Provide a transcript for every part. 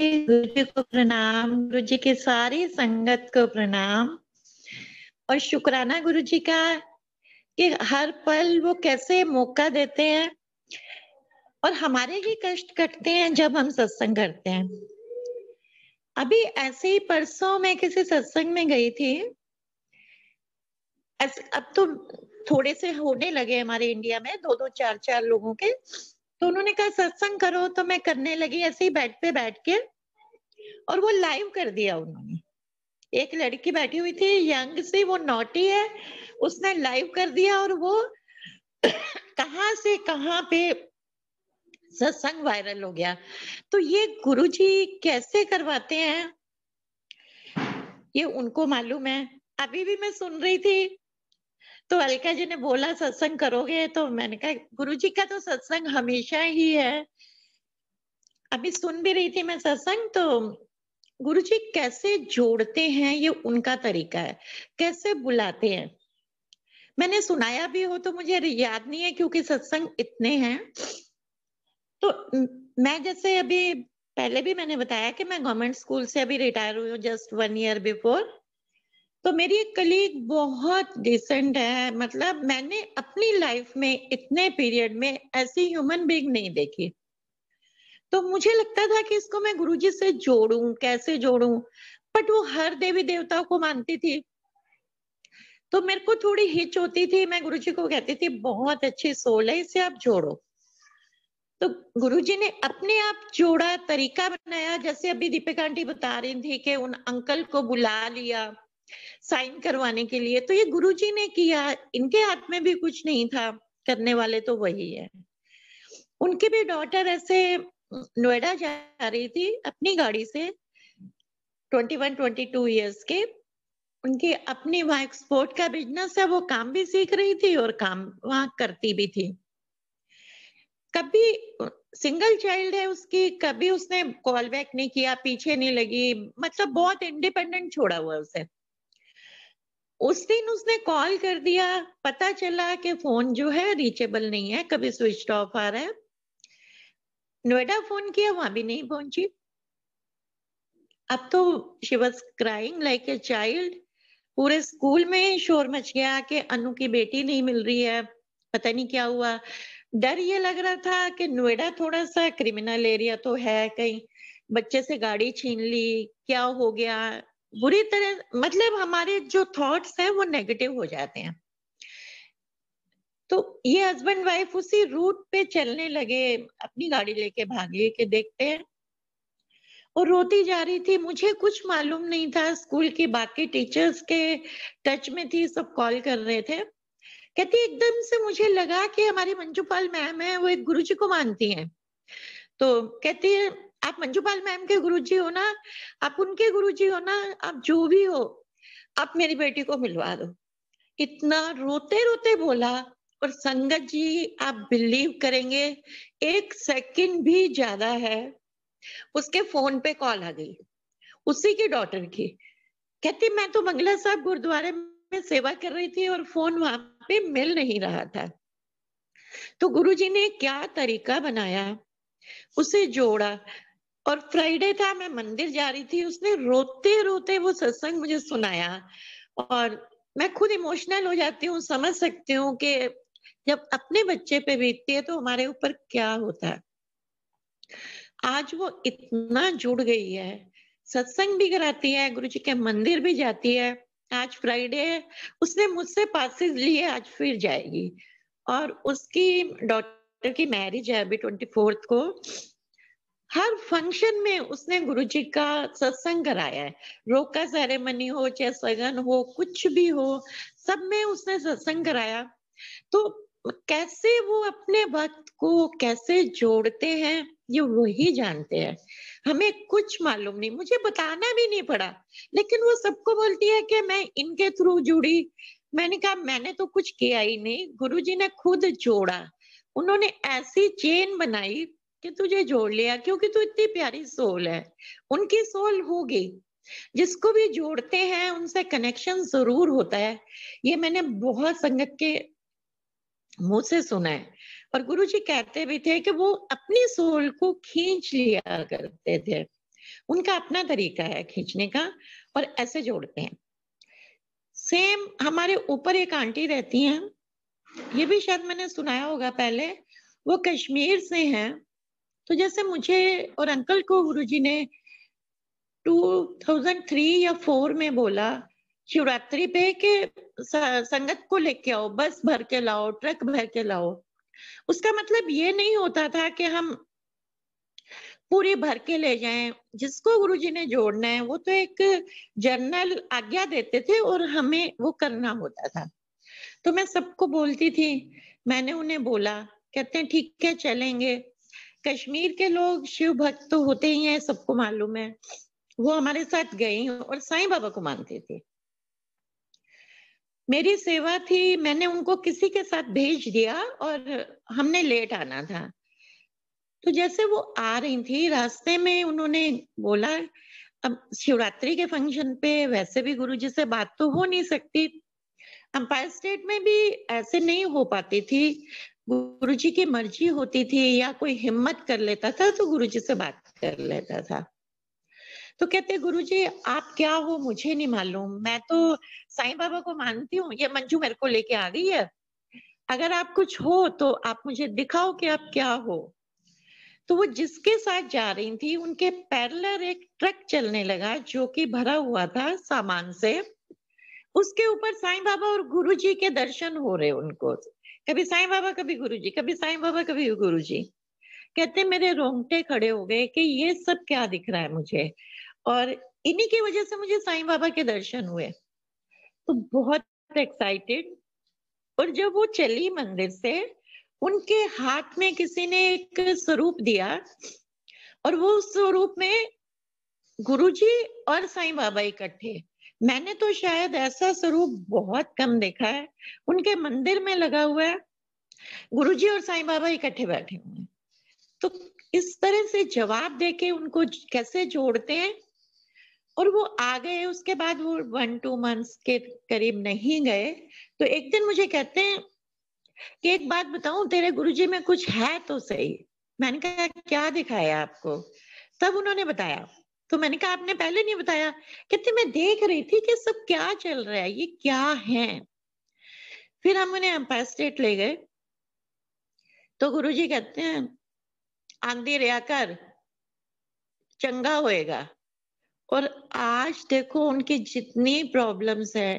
गुरु जी को प्रणाम गुरु जी के सारी संगत को प्रणाम और शुक्राना गुरु जी का कि हर पल वो कैसे मौका देते हैं और हमारे ही कष्ट कटते हैं जब हम सत्संग करते हैं अभी ऐसे ही परसों में किसी सत्संग में गई थी अब तो थोड़े से होने लगे हमारे इंडिया में दो दो चार चार लोगों के तो उन्होंने कहा सत्संग करो तो मैं करने लगी ऐसे ही बेड पे बैठ के और वो लाइव कर दिया उन्होंने एक लड़की बैठी हुई थी यंग सी वो नोटी है उसने लाइव कर दिया और वो कहा से कहा पे सत्संग वायरल हो गया तो ये गुरुजी कैसे करवाते हैं ये उनको मालूम है अभी भी मैं सुन रही थी तो अलका जी ने बोला सत्संग करोगे तो मैंने कहा गुरु जी का तो सत्संग हमेशा ही है अभी सुन भी रही थी मैं सत्संग तो गुरु जी कैसे जोड़ते हैं ये उनका तरीका है कैसे बुलाते हैं मैंने सुनाया भी हो तो मुझे याद नहीं है क्योंकि सत्संग इतने हैं तो मैं जैसे अभी पहले भी मैंने बताया कि मैं गवर्नमेंट स्कूल से अभी रिटायर हुई हूँ जस्ट वन ईयर बिफोर तो मेरी एक कलीग बहुत डिसेंट है मतलब मैंने अपनी लाइफ में इतने पीरियड में ऐसी ह्यूमन बींग नहीं देखी तो मुझे लगता था कि इसको मैं गुरुजी से जोड़ू कैसे जोड़ू बट वो हर देवी देवता को मानती थी तो मेरे को थोड़ी हिच होती थी मैं गुरुजी को कहती थी बहुत अच्छी सोल है इसे आप जोड़ो तो गुरुजी ने अपने आप जोड़ा तरीका बनाया जैसे अभी दीपिका आंटी बता रही थी कि उन अंकल को बुला लिया साइन करवाने के लिए तो ये गुरु जी ने किया इनके हाथ में भी कुछ नहीं था करने वाले तो वही है उनके भी डॉटर ऐसे नोएडा जा रही थी अपनी गाड़ी से 21 22 इयर्स के उनके अपनी वहां एक्सपोर्ट का बिजनेस है वो काम भी सीख रही थी और काम वहां करती भी थी कभी सिंगल चाइल्ड है उसकी कभी उसने कॉल बैक नहीं किया पीछे नहीं लगी मतलब बहुत इंडिपेंडेंट छोड़ा हुआ उसे उस दिन उसने कॉल कर दिया पता चला कि फोन जो है रीचेबल नहीं है कभी स्विच ऑफ आ रहा है नोएडा फोन किया वहां भी नहीं पहुंची अब तो she was crying like a child पूरे स्कूल में शोर मच गया कि अनु की बेटी नहीं मिल रही है पता नहीं क्या हुआ डर ये लग रहा था कि नोएडा थोड़ा सा क्रिमिनल एरिया तो है कहीं बच्चे से गाड़ी छीन ली क्या हो गया बुरी तरह मतलब हमारे जो थॉट्स हैं वो नेगेटिव हो जाते हैं तो ये हस्बैंड वाइफ उसी रूट पे चलने लगे अपनी गाड़ी लेके भागे के देखते हैं और रोती जा रही थी मुझे कुछ मालूम नहीं था स्कूल के बाकी टीचर्स के टच में थी सब कॉल कर रहे थे कहती एकदम से मुझे लगा कि हमारी मंजूपाल मैम है वो एक गुरुजी को मानती हैं तो कहती है आप मंजूपाल मैम के गुरुजी हो ना आप उनके गुरुजी हो ना आप जो भी हो आप मेरी बेटी को मिलवा दो इतना रोते रोते बोला और संगत जी आप बिलीव करेंगे एक सेकंड भी ज्यादा है उसके फोन पे कॉल आ गई उसी की डॉटर की कहती मैं तो मंगला साहब गुरुद्वारे में सेवा कर रही थी और फोन वहां पे मिल नहीं रहा था तो गुरुजी ने क्या तरीका बनाया उसे जोड़ा और फ्राइडे था मैं मंदिर जा रही थी उसने रोते रोते वो सत्संग मुझे सुनाया और मैं खुद इमोशनल हो जाती हूँ समझ सकती हूँ कि जब अपने बच्चे पे बीतती है तो हमारे ऊपर क्या होता है आज वो इतना जुड़ गई है सत्संग भी कराती है गुरु जी के मंदिर भी जाती है आज फ्राइडे है उसने मुझसे पासिस लिए आज फिर जाएगी और उसकी डॉटर की मैरिज है अभी ट्वेंटी फोर्थ को हर फंक्शन में उसने गुरु जी का सत्संग कराया है रोका सेरेमनी हो चाहे सगन हो कुछ भी हो सब में उसने सत्संग कराया तो कैसे वो अपने भक्त को कैसे जोड़ते हैं ये वही जानते हैं हमें कुछ मालूम नहीं मुझे बताना भी नहीं पड़ा लेकिन वो सबको बोलती है कि मैं इनके थ्रू जुड़ी मैंने कहा मैंने तो कुछ किया ही नहीं गुरु जी ने खुद जोड़ा उन्होंने ऐसी चेन बनाई कि तुझे जोड़ लिया क्योंकि तू इतनी प्यारी सोल है उनकी सोल होगी जिसको भी जोड़ते हैं उनसे कनेक्शन जरूर होता है ये मैंने बहुत संगत के मुंह से सुना है और गुरु जी कहते भी थे कि वो अपनी सोल को खींच लिया करते थे उनका अपना तरीका है खींचने का और ऐसे जोड़ते हैं सेम हमारे ऊपर एक आंटी रहती हैं ये भी शायद मैंने सुनाया होगा पहले वो कश्मीर से हैं तो जैसे मुझे और अंकल को गुरुजी ने 2003 या 4 में बोला शिवरात्रि पे के संगत को लेके आओ बस भर के लाओ ट्रक भर के लाओ उसका मतलब ये नहीं होता था कि हम पूरी भर के ले जाएं जिसको गुरुजी ने जोड़ना है वो तो एक जर्नल आज्ञा देते थे और हमें वो करना होता था तो मैं सबको बोलती थी मैंने उन्हें बोला कहते हैं ठीक है चलेंगे कश्मीर के लोग शिव भक्त तो होते ही हैं सबको मालूम है वो हमारे साथ गई और साईं बाबा को मानते थे मेरी सेवा थी मैंने उनको किसी के साथ भेज दिया और हमने लेट आना था तो जैसे वो आ रही थी रास्ते में उन्होंने बोला अब शिवरात्रि के फंक्शन पे वैसे भी गुरु जी से बात तो हो नहीं सकती अंपायर स्टेट में भी ऐसे नहीं हो पाती थी गुरु जी की मर्जी होती थी या कोई हिम्मत कर लेता था तो गुरु जी से बात कर लेता था तो कहते गुरु जी आप क्या हो मुझे नहीं मालूम मैं तो साईं बाबा को मानती हूँ ये मंजू मेरे को लेके आ गई है अगर आप कुछ हो तो आप मुझे दिखाओ कि आप क्या हो तो वो जिसके साथ जा रही थी उनके पैरलर एक ट्रक चलने लगा जो कि भरा हुआ था सामान से उसके ऊपर साईं बाबा और गुरु जी के दर्शन हो रहे उनको कभी साईं बाबा कभी गुरु जी कभी साईं बाबा कभी गुरु जी कहते मेरे रोंगटे खड़े हो गए कि ये सब क्या दिख रहा है मुझे और इन्हीं की वजह से मुझे साईं बाबा के दर्शन हुए तो बहुत एक्साइटेड और जब वो चली मंदिर से उनके हाथ में किसी ने एक स्वरूप दिया और वो स्वरूप में गुरुजी और साईं बाबा इकट्ठे मैंने तो शायद ऐसा स्वरूप बहुत कम देखा है उनके मंदिर में लगा हुआ है गुरुजी और साईं बाबा इकट्ठे बैठे हुए हैं तो इस तरह से जवाब देके उनको कैसे जोड़ते हैं और वो आ गए उसके बाद वो वन टू मंथ्स के करीब नहीं गए तो एक दिन मुझे कहते हैं कि एक बात बताऊं तेरे गुरुजी में कुछ है तो सही मैंने कहा क्या दिखाया आपको तब उन्होंने बताया तो मैंने कहा आपने पहले नहीं बताया कहते मैं देख रही थी कि सब क्या चल रहा है ये क्या है फिर हम उन्हें एम्पायर स्टेट ले गए तो गुरु जी कहते हैं आंधी रिया कर चंगा होएगा और आज देखो उनकी जितनी प्रॉब्लम्स है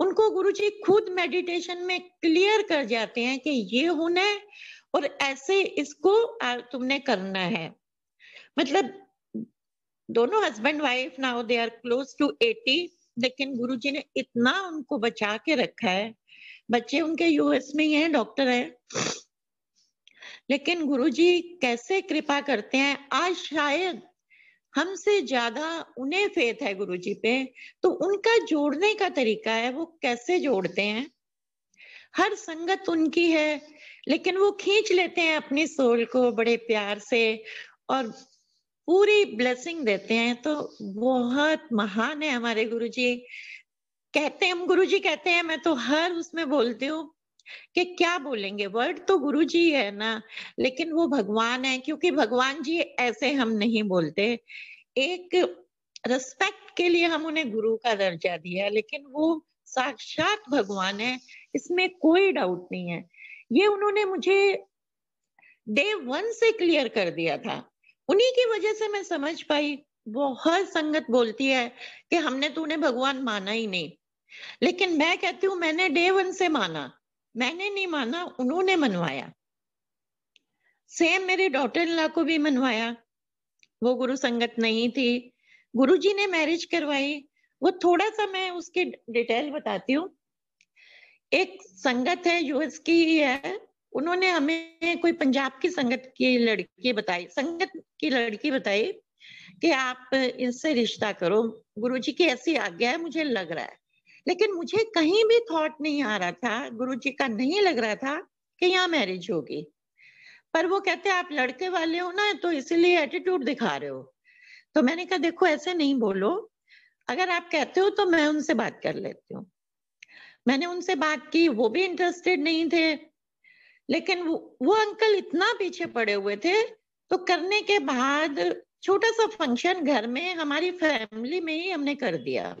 उनको गुरु जी खुद मेडिटेशन में क्लियर कर जाते हैं कि ये होना है और ऐसे इसको तुमने करना है मतलब दोनों husband wife now they are close to eighty लेकिन गुरु जी ने इतना उनको बचा के रखा है बच्चे उनके यूएस में ही हैं डॉक्टर हैं लेकिन गुरु जी कैसे कृपा करते हैं आज शायद हमसे ज्यादा उन्हें फेथ है गुरु जी पे तो उनका जोड़ने का तरीका है वो कैसे जोड़ते हैं हर संगत उनकी है लेकिन वो खींच लेते हैं अपनी सोल को बड़े प्यार से और पूरी ब्लेसिंग देते हैं तो बहुत महान है हमारे गुरु जी कहते हैं हम गुरु जी कहते हैं मैं तो हर उसमें बोलती हूँ कि क्या बोलेंगे वर्ड तो गुरु जी है ना लेकिन वो भगवान है क्योंकि भगवान जी ऐसे हम नहीं बोलते एक रिस्पेक्ट के लिए हम उन्हें गुरु का दर्जा दिया लेकिन वो साक्षात भगवान है इसमें कोई डाउट नहीं है ये उन्होंने मुझे डे वन से क्लियर कर दिया था उन्हीं की वजह से मैं समझ पाई वो हर संगत बोलती है कि हमने तो उन्हें भगवान माना ही नहीं लेकिन मैं कहती हूं मैंने डे वन से माना मैंने नहीं माना उन्होंने मनवाया सेम मेरे डॉटर इन लॉ को भी मनवाया वो गुरु संगत नहीं थी गुरु जी ने मैरिज करवाई वो थोड़ा सा मैं उसकी डिटेल बताती हूँ एक संगत है यूएस की ही है उन्होंने हमें कोई पंजाब की संगत की लड़की बताई संगत की लड़की बताई कि आप इनसे रिश्ता करो गुरु जी की ऐसी आज्ञा है मुझे लग रहा है लेकिन मुझे कहीं भी थॉट नहीं आ रहा था गुरु जी का नहीं लग रहा था कि यहाँ मैरिज होगी पर वो कहते आप लड़के वाले हो ना तो इसीलिए एटीट्यूड दिखा रहे हो तो मैंने कहा देखो ऐसे नहीं बोलो अगर आप कहते हो तो मैं उनसे बात कर लेती हूँ मैंने उनसे बात की वो भी इंटरेस्टेड नहीं थे लेकिन वो, वो अंकल इतना पीछे पड़े हुए थे तो करने के बाद छोटा सा फंक्शन घर में हमारी फैमिली में ही हमने कर दिया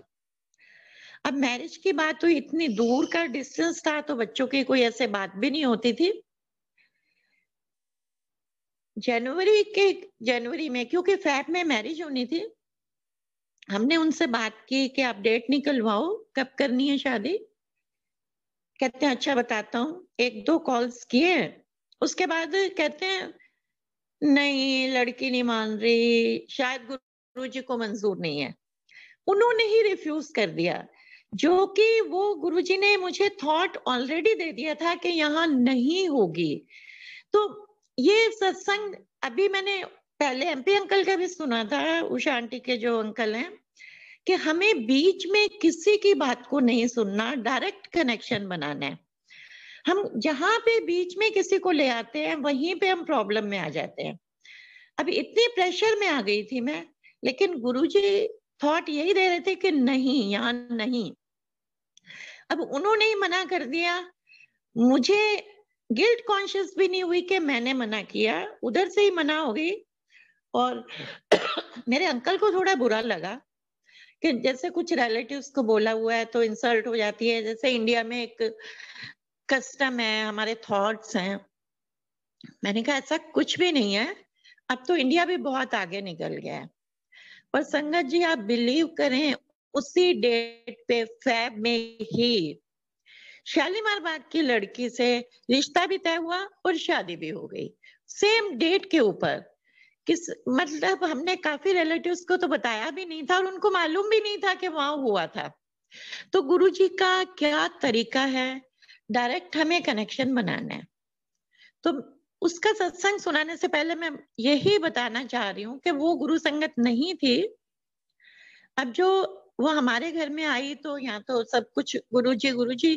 अब मैरिज की बात तो इतनी दूर का डिस्टेंस था तो बच्चों की कोई ऐसे बात भी नहीं होती थी जनवरी के जनवरी में क्योंकि फैब में मैरिज होनी थी हमने उनसे बात की कि आप डेट निकलवाओ कब करनी है शादी कहते हैं अच्छा बताता हूँ एक दो कॉल्स किए उसके बाद कहते हैं नहीं लड़की नहीं मान रही शायद गुरु जी को मंजूर नहीं है उन्होंने ही रिफ्यूज कर दिया जो कि वो गुरु जी ने मुझे थॉट ऑलरेडी दे दिया था कि यहाँ नहीं होगी तो ये सत्संग अभी मैंने पहले एमपी अंकल का भी सुना था उषा आंटी के जो अंकल हैं कि हमें बीच में किसी की बात को नहीं सुनना डायरेक्ट कनेक्शन बनाना है हम जहां पे बीच में किसी को ले आते हैं वहीं पे हम प्रॉब्लम में आ जाते हैं अब इतनी प्रेशर में आ गई थी मैं लेकिन गुरुजी थॉट यही दे रहे थे कि नहीं यहाँ नहीं अब उन्होंने ही मना कर दिया मुझे गिल्ट कॉन्शियस भी नहीं हुई कि मैंने मना किया उधर से ही मना हो गई और मेरे अंकल को थोड़ा बुरा लगा कि जैसे कुछ रिलेटिव्स को बोला हुआ है तो इंसल्ट हो जाती है जैसे इंडिया में एक कस्टम है हमारे थॉट्स हैं मैंने कहा ऐसा कुछ भी नहीं है अब तो इंडिया भी बहुत आगे निकल गया है पर संगत जी आप बिलीव करें उसी डेट पे फैब में ही शालीमार बाग की लड़की से रिश्ता भी तय हुआ और शादी भी हो गई सेम डेट के ऊपर किस मतलब हमने काफी रिलेटिव को तो बताया भी नहीं था और उनको मालूम भी नहीं था कि वहां हुआ था तो गुरु जी का क्या तरीका है डायरेक्ट हमें कनेक्शन बनाना है तो उसका सत्संग सुनाने से पहले मैं यही बताना चाह रही हूँ कि वो गुरु संगत नहीं थी अब जो वो हमारे घर में आई तो यहाँ तो सब कुछ गुरु जी गुरु जी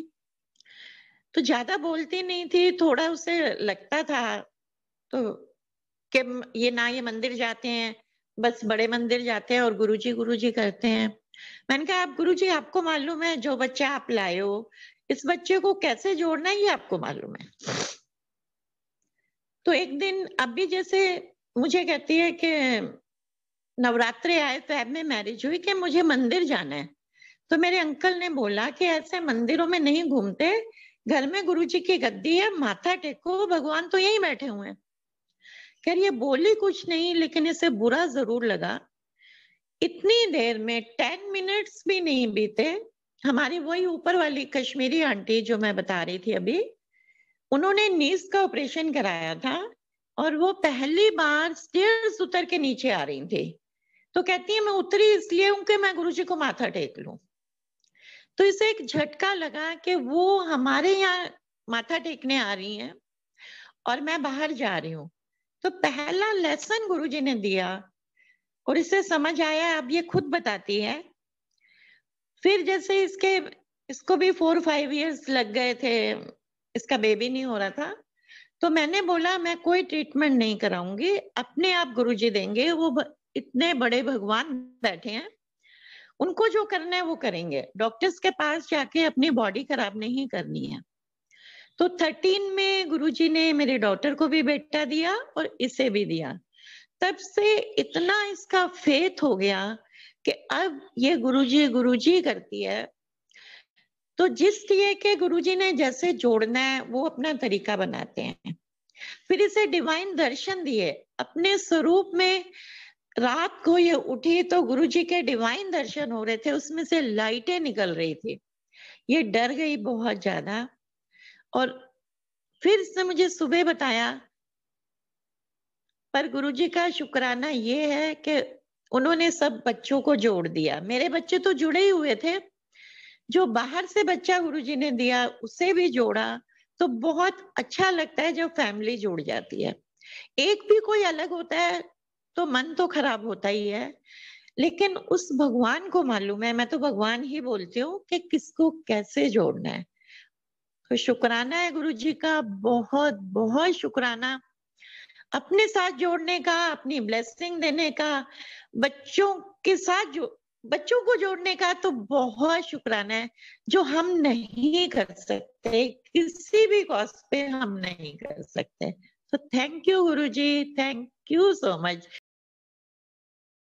तो ज्यादा बोलती नहीं थी थोड़ा उसे लगता था तो कि ये ना ये मंदिर जाते हैं बस बड़े मंदिर जाते हैं और गुरुजी गुरुजी करते हैं मैंने कहा आप गुरुजी आपको मालूम है जो बच्चा आप लाए हो इस बच्चे को कैसे जोड़ना है ये आपको मालूम है तो एक दिन अभी जैसे मुझे कहती है कि नवरात्रे आए फैब में मैरिज हुई कि मुझे मंदिर जाना है तो मेरे अंकल ने बोला कि ऐसे मंदिरों में नहीं घूमते घर में गुरुजी की गद्दी है माथा टेको भगवान तो यही बैठे हुए हैं खैर ये बोली कुछ नहीं लेकिन इसे बुरा जरूर लगा इतनी देर में टेन मिनट्स भी नहीं बीते हमारी वही ऊपर वाली कश्मीरी आंटी जो मैं बता रही थी अभी उन्होंने नीस का ऑपरेशन कराया था और वो पहली बार स्टेयर्स उतर के नीचे आ रही थी तो कहती है मैं उतरी इसलिए हूं कि मैं गुरुजी को माथा टेक लू तो इसे एक झटका लगा कि वो हमारे यहाँ माथा टेकने आ रही हैं और मैं बाहर जा रही हूँ तो पहला लेसन गुरु जी ने दिया और इससे समझ आया अब ये खुद बताती है फिर जैसे इसके इसको भी फोर फाइव इयर्स लग गए थे इसका बेबी नहीं हो रहा था तो मैंने बोला मैं कोई ट्रीटमेंट नहीं कराऊंगी अपने आप गुरु जी देंगे वो इतने बड़े भगवान बैठे हैं उनको जो करना है वो करेंगे डॉक्टर्स के पास जाके अपनी बॉडी खराब नहीं करनी है तो थर्टीन में गुरुजी ने मेरे डॉटर को भी बेटा दिया और इसे भी दिया तब से इतना इसका फेथ हो गया कि अब ये गुरुजी गुरुजी करती है तो जिस लिए के गुरुजी ने जैसे जोड़ना है वो अपना तरीका बनाते हैं फिर इसे डिवाइन दर्शन दिए अपने स्वरूप में रात को ये उठी तो गुरुजी के डिवाइन दर्शन हो रहे थे उसमें से लाइटें निकल रही थी ये डर गई बहुत ज्यादा और फिर से मुझे सुबह बताया पर गुरुजी का शुक्राना ये है कि उन्होंने सब बच्चों को जोड़ दिया मेरे बच्चे तो जुड़े ही हुए थे जो बाहर से बच्चा गुरुजी ने दिया उसे भी जोड़ा तो बहुत अच्छा लगता है जब फैमिली जुड़ जाती है एक भी कोई अलग होता है तो मन तो खराब होता ही है लेकिन उस भगवान को मालूम है मैं तो भगवान ही बोलती हूँ कि किसको कैसे जोड़ना है तो शुक्राना है गुरु जी का बहुत बहुत शुक्राना अपने साथ जोड़ने का अपनी ब्लेसिंग देने का बच्चों के साथ जो बच्चों को जोड़ने का तो बहुत शुक्राना है जो हम नहीं कर सकते किसी भी कॉस्ट पे हम नहीं कर सकते तो thank you Guru ji thank you so much